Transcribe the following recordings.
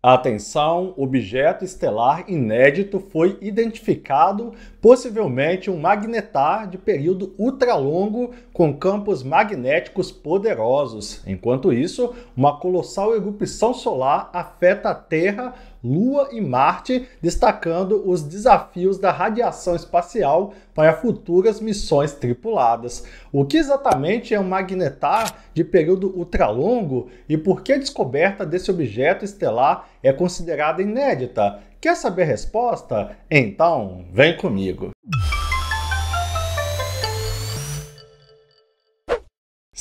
Atenção, objeto estelar inédito foi identificado, possivelmente um magnetar de período ultralongo com campos magnéticos poderosos. Enquanto isso, uma colossal erupção solar afeta a Terra Lua e Marte, destacando os desafios da radiação espacial para futuras missões tripuladas. O que exatamente é um magnetar de período ultralongo e por que a descoberta desse objeto estelar é considerada inédita? Quer saber a resposta? Então, vem comigo!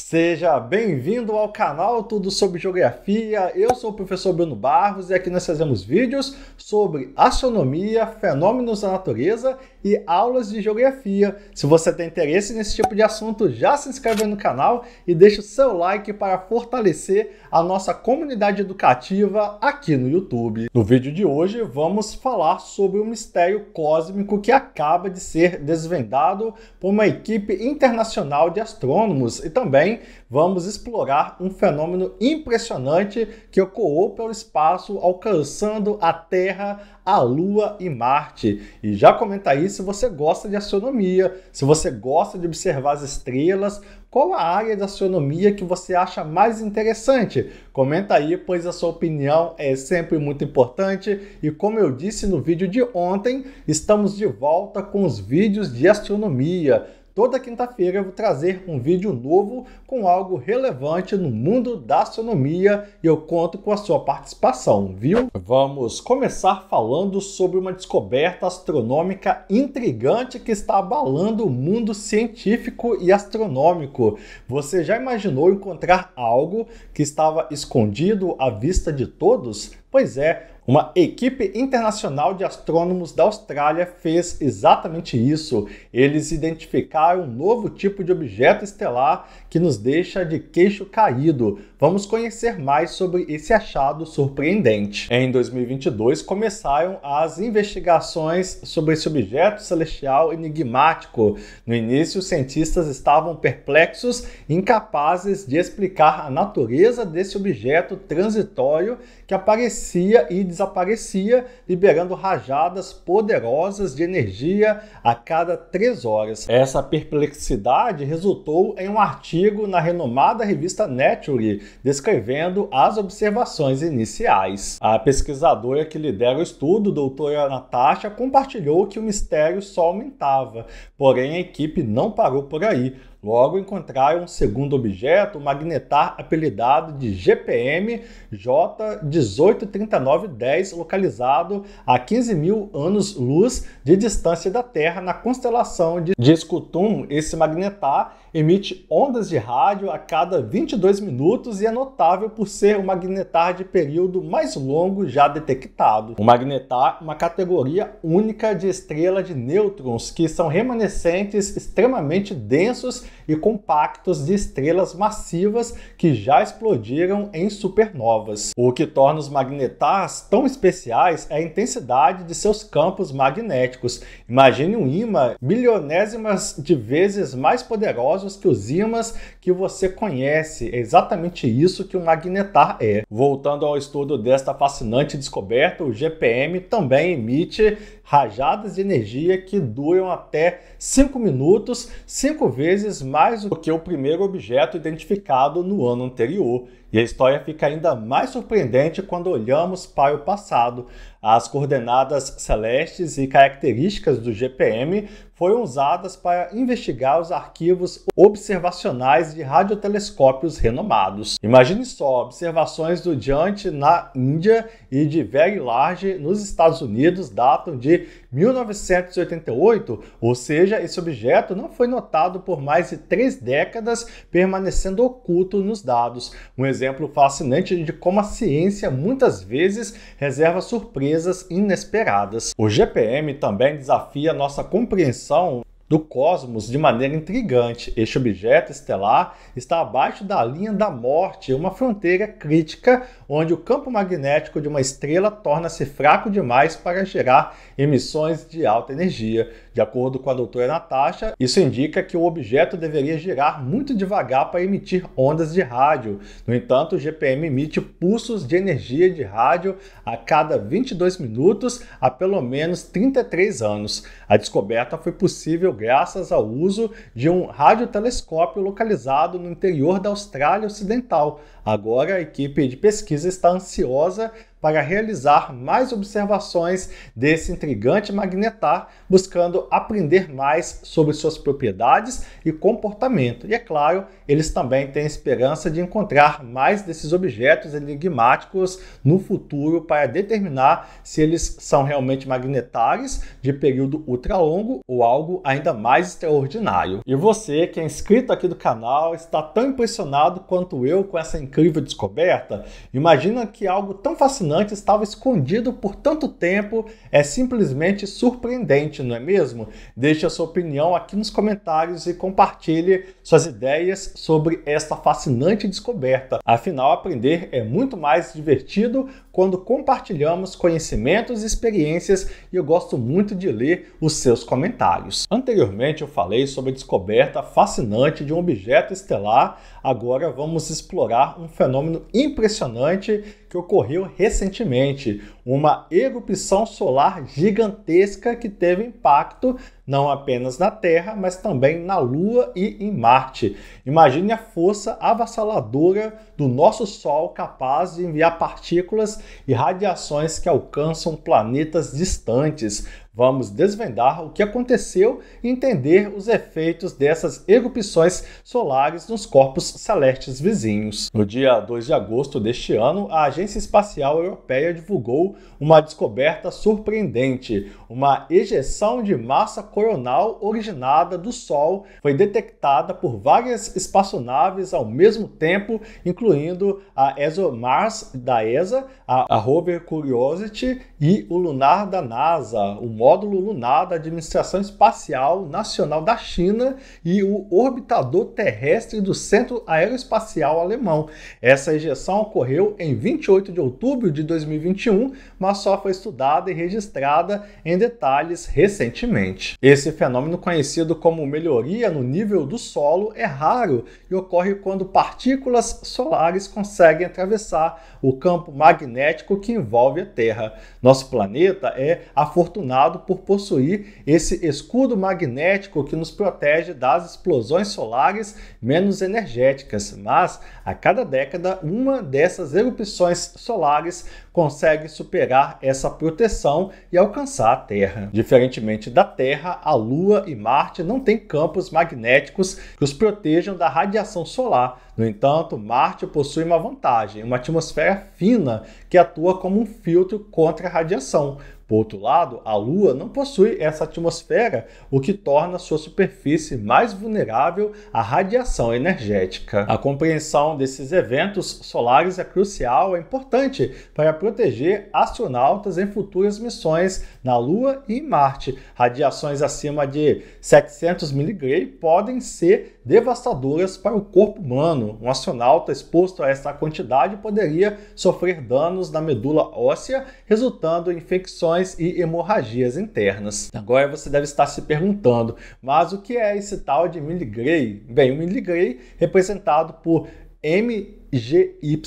Seja bem-vindo ao canal Tudo sobre Geografia. Eu sou o professor Bruno Barros e aqui nós fazemos vídeos sobre astronomia, fenômenos da natureza e aulas de geografia. Se você tem interesse nesse tipo de assunto, já se inscreve no canal e deixa o seu like para fortalecer a nossa comunidade educativa aqui no YouTube. No vídeo de hoje, vamos falar sobre um mistério cósmico que acaba de ser desvendado por uma equipe internacional de astrônomos e também vamos explorar um fenômeno impressionante que ocorreu pelo espaço alcançando a Terra, a Lua e Marte. E já comenta aí se você gosta de astronomia, se você gosta de observar as estrelas, qual a área da astronomia que você acha mais interessante Comenta aí, pois a sua opinião é sempre muito importante. E como eu disse no vídeo de ontem, estamos de volta com os vídeos de astronomia. Toda quinta-feira eu vou trazer um vídeo novo com algo relevante no mundo da astronomia e eu conto com a sua participação, viu? Vamos começar falando sobre uma descoberta astronômica intrigante que está abalando o mundo científico e astronômico. Você já imaginou encontrar algo que estava escondido à vista de todos? Pois é, uma equipe internacional de astrônomos da Austrália fez exatamente isso. Eles identificaram um novo tipo de objeto estelar que nos deixa de queixo caído. Vamos conhecer mais sobre esse achado surpreendente. Em 2022 começaram as investigações sobre esse objeto celestial enigmático. No início, os cientistas estavam perplexos, incapazes de explicar a natureza desse objeto transitório que aparecia e desaparecia, liberando rajadas poderosas de energia a cada três horas. Essa perplexidade resultou em um artigo na renomada revista Nature descrevendo as observações iniciais. A pesquisadora que lidera o estudo, doutora Natasha, compartilhou que o mistério só aumentava, porém a equipe não parou por aí Logo, encontraram um segundo objeto, o magnetar apelidado de GPM J183910, localizado a 15 mil anos-luz de distância da Terra na constelação de Discutum. Esse magnetar emite ondas de rádio a cada 22 minutos e é notável por ser o magnetar de período mais longo já detectado. O magnetar é uma categoria única de estrela de nêutrons que são remanescentes extremamente densos e compactos de estrelas massivas que já explodiram em supernovas. O que torna os magnetars tão especiais é a intensidade de seus campos magnéticos. Imagine um ímã milionésimas de vezes mais poderoso poderosos que os ímãs que você conhece. É exatamente isso que o magnetar é. Voltando ao estudo desta fascinante descoberta, o GPM também emite rajadas de energia que duram até 5 minutos, 5 vezes mais do que o primeiro objeto identificado no ano anterior. E a história fica ainda mais surpreendente quando olhamos para o passado. As coordenadas celestes e características do GPM foram usadas para investigar os arquivos observacionais de radiotelescópios renomados. Imagine só observações do diante na Índia e de Very Large nos Estados Unidos datam de de 1988, ou seja, esse objeto não foi notado por mais de três décadas, permanecendo oculto nos dados. Um exemplo fascinante de como a ciência muitas vezes reserva surpresas inesperadas. O GPM também desafia nossa compreensão do cosmos de maneira intrigante. Este objeto estelar está abaixo da linha da morte, uma fronteira crítica onde o campo magnético de uma estrela torna-se fraco demais para gerar emissões de alta energia. De acordo com a doutora Natasha, isso indica que o objeto deveria girar muito devagar para emitir ondas de rádio. No entanto, o GPM emite pulsos de energia de rádio a cada 22 minutos há pelo menos 33 anos. A descoberta foi possível graças ao uso de um radiotelescópio localizado no interior da Austrália Ocidental. Agora a equipe de pesquisa está ansiosa para realizar mais observações desse intrigante magnetar, buscando aprender mais sobre suas propriedades e comportamento. E é claro, eles também têm esperança de encontrar mais desses objetos enigmáticos no futuro para determinar se eles são realmente magnetares de período ultralongo ou algo ainda mais extraordinário. E você, que é inscrito aqui do canal, está tão impressionado quanto eu com essa incrível descoberta? Imagina que algo tão fascinante fascinante estava escondido por tanto tempo é simplesmente surpreendente, não é mesmo? Deixe a sua opinião aqui nos comentários e compartilhe suas ideias sobre esta fascinante descoberta. Afinal, aprender é muito mais divertido quando compartilhamos conhecimentos e experiências e eu gosto muito de ler os seus comentários. Anteriormente eu falei sobre a descoberta fascinante de um objeto estelar, agora vamos explorar um fenômeno impressionante que ocorreu recentemente, uma erupção solar gigantesca que teve impacto não apenas na Terra, mas também na Lua e em Marte. Imagine a força avassaladora do nosso Sol capaz de enviar partículas e radiações que alcançam planetas distantes. Vamos desvendar o que aconteceu e entender os efeitos dessas erupções solares nos corpos celestes vizinhos. No dia 2 de agosto deste ano, a Agência Espacial Europeia divulgou uma descoberta surpreendente. Uma ejeção de massa coronal originada do Sol foi detectada por várias espaçonaves ao mesmo tempo, incluindo a ExoMars da ESA, a, a rover Curiosity e o Lunar da NASA, o Módulo Lunar da Administração Espacial Nacional da China e o orbitador terrestre do Centro Aeroespacial Alemão. Essa ejeção ocorreu em 28 de outubro de 2021, mas só foi estudada e registrada em detalhes recentemente. Esse fenômeno, conhecido como melhoria no nível do solo, é raro e ocorre quando partículas solares conseguem atravessar o campo magnético que envolve a Terra. Nosso planeta é afortunado por possuir esse escudo magnético que nos protege das explosões solares menos energéticas, mas a cada década uma dessas erupções solares consegue superar essa proteção e alcançar a Terra. Diferentemente da Terra, a Lua e Marte não têm campos magnéticos que os protejam da radiação solar. No entanto, Marte possui uma vantagem, uma atmosfera fina que atua como um filtro contra a radiação. Por outro lado, a Lua não possui essa atmosfera, o que torna sua superfície mais vulnerável à radiação energética. A compreensão desses eventos solares é crucial, é importante para proteger astronautas em futuras missões na Lua e em Marte. Radiações acima de 700 mg podem ser devastadoras para o corpo humano. Um astronauta exposto a essa quantidade poderia sofrer danos na medula óssea, resultando em infecções infecções e hemorragias internas. Agora você deve estar se perguntando, mas o que é esse tal de Milligray? Bem, o Milligray representado por M GY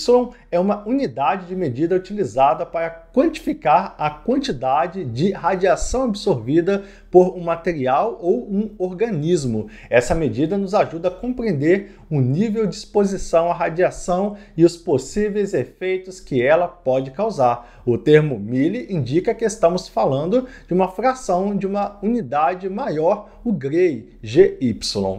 é uma unidade de medida utilizada para quantificar a quantidade de radiação absorvida por um material ou um organismo. Essa medida nos ajuda a compreender o nível de exposição à radiação e os possíveis efeitos que ela pode causar. O termo mili indica que estamos falando de uma fração de uma unidade maior, o gray, GY.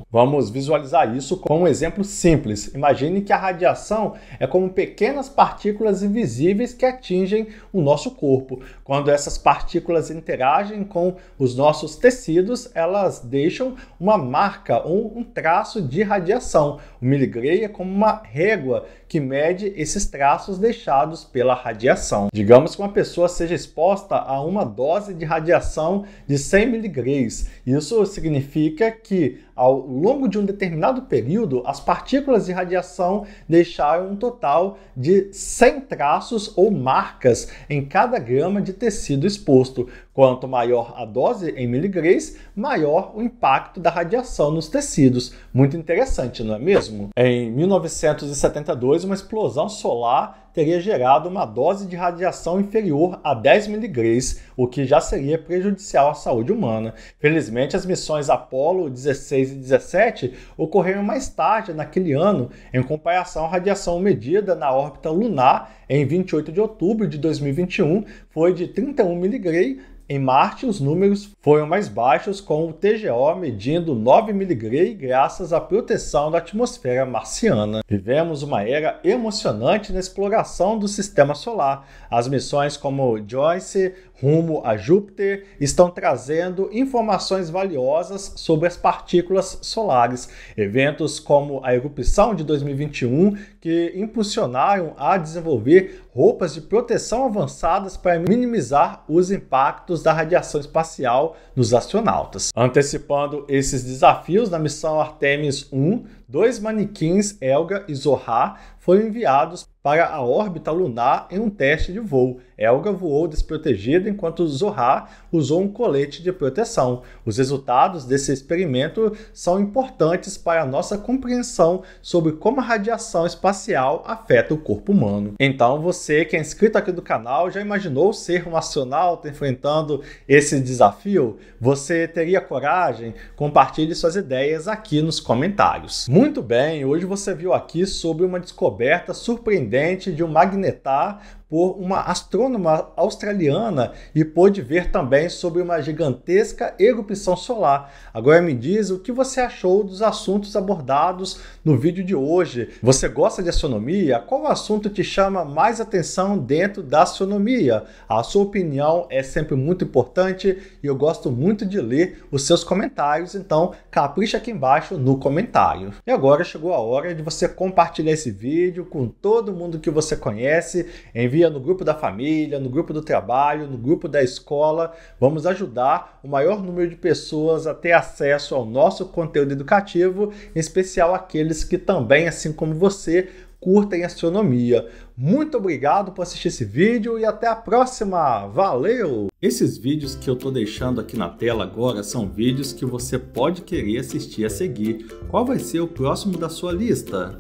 Vamos visualizar isso com um exemplo simples. Imagine que a radiação radiação é como pequenas partículas invisíveis que atingem o nosso corpo. Quando essas partículas interagem com os nossos tecidos, elas deixam uma marca ou um traço de radiação. O miligray é como uma régua que mede esses traços deixados pela radiação. Digamos que uma pessoa seja exposta a uma dose de radiação de 100 miligrays. Isso significa que ao longo de um determinado período, as partículas de radiação deixaram um total de 100 traços ou marcas em cada grama de tecido exposto, Quanto maior a dose em miligrays, maior o impacto da radiação nos tecidos. Muito interessante, não é mesmo? Em 1972, uma explosão solar teria gerado uma dose de radiação inferior a 10 miligrays, o que já seria prejudicial à saúde humana. Felizmente, as missões Apollo 16 e 17 ocorreram mais tarde naquele ano, em comparação à radiação medida na órbita lunar em 28 de outubro de 2021 foi de 31 mg. em Marte, os números foram mais baixos, com o TGO medindo 9 mg graças à proteção da atmosfera marciana. Vivemos uma era emocionante na exploração do sistema solar. As missões como Joyce rumo a Júpiter estão trazendo informações valiosas sobre as partículas solares. Eventos como a erupção de 2021, que impulsionaram a desenvolver roupas de proteção avançadas para minimizar os impactos da radiação espacial nos astronautas. Antecipando esses desafios na missão Artemis 1, dois manequins Elga e Zohar foram enviados para a órbita lunar em um teste de voo. Elga voou desprotegida enquanto Zohar usou um colete de proteção. Os resultados desse experimento são importantes para a nossa compreensão sobre como a radiação espacial afeta o corpo humano. Então, você que é inscrito aqui do canal já imaginou ser um astronauta enfrentando esse desafio? Você teria coragem? Compartilhe suas ideias aqui nos comentários. Muito bem, hoje você viu aqui sobre uma descoberta surpreendente de um magnetar por uma astrônoma australiana e pôde ver também sobre uma gigantesca erupção solar. Agora me diz o que você achou dos assuntos abordados no vídeo de hoje. Você gosta de astronomia? Qual assunto te chama mais atenção dentro da astronomia? A sua opinião é sempre muito importante e eu gosto muito de ler os seus comentários, então capricha aqui embaixo no comentário. E agora chegou a hora de você compartilhar esse vídeo com todo mundo que você conhece, Envie no grupo da família, no grupo do trabalho, no grupo da escola. Vamos ajudar o maior número de pessoas a ter acesso ao nosso conteúdo educativo, em especial aqueles que também, assim como você, curtem astronomia. Muito obrigado por assistir esse vídeo e até a próxima. Valeu! Esses vídeos que eu estou deixando aqui na tela agora são vídeos que você pode querer assistir a seguir. Qual vai ser o próximo da sua lista?